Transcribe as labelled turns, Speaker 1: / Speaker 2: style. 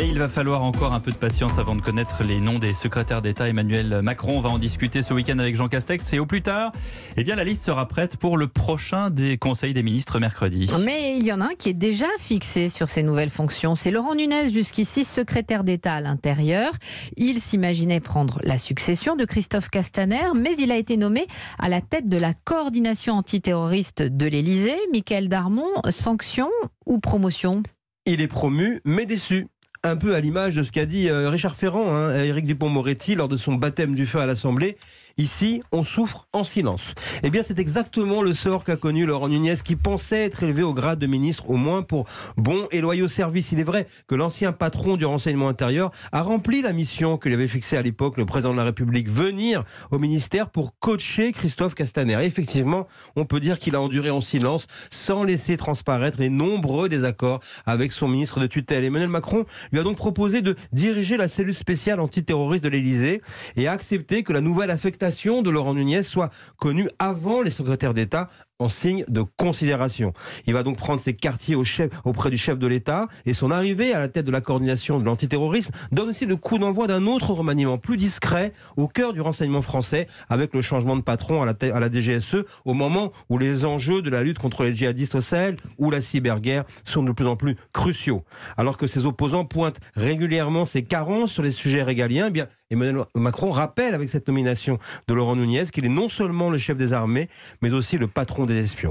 Speaker 1: Et il va falloir encore un peu de patience avant de connaître les noms des secrétaires d'État. Emmanuel Macron va en discuter ce week-end avec Jean Castex. Et au plus tard, eh bien, la liste sera prête pour le prochain des conseils des ministres mercredi.
Speaker 2: Mais il y en a un qui est déjà fixé sur ses nouvelles fonctions. C'est Laurent Nunez, jusqu'ici secrétaire d'État à l'intérieur. Il s'imaginait prendre la succession de Christophe Castaner, mais il a été nommé à la tête de la coordination antiterroriste de l'Élysée. Michael Darmon, sanction ou promotion
Speaker 3: il est promu, mais déçu un peu à l'image de ce qu'a dit euh, Richard Ferrand, à hein, Éric Dupont-Moretti, lors de son baptême du feu à l'Assemblée. Ici, on souffre en silence. Eh bien, c'est exactement le sort qu'a connu Laurent Nunez, qui pensait être élevé au grade de ministre, au moins pour bon et loyaux services. Il est vrai que l'ancien patron du renseignement intérieur a rempli la mission que lui avait fixée à l'époque le président de la République, venir au ministère pour coacher Christophe Castaner. effectivement, on peut dire qu'il a enduré en silence, sans laisser transparaître les nombreux désaccords avec son ministre de tutelle. Emmanuel Macron lui a donc proposé de diriger la cellule spéciale antiterroriste de l'Élysée et a accepté que la nouvelle affectation de Laurent Nunez soit connue avant les secrétaires d'État en signe de considération. Il va donc prendre ses quartiers auprès du chef de l'État et son arrivée à la tête de la coordination de l'antiterrorisme donne aussi le coup d'envoi d'un autre remaniement plus discret au cœur du renseignement français avec le changement de patron à la, à DGSE au moment où les enjeux de la lutte contre les djihadistes au Sahel ou la cyberguerre sont de plus en plus cruciaux. Alors que ses opposants pointent régulièrement ses carences sur les sujets régaliens, eh bien Emmanuel Macron rappelle avec cette nomination de Laurent Nunez qu'il est non seulement le chef des armées, mais aussi le patron des espions.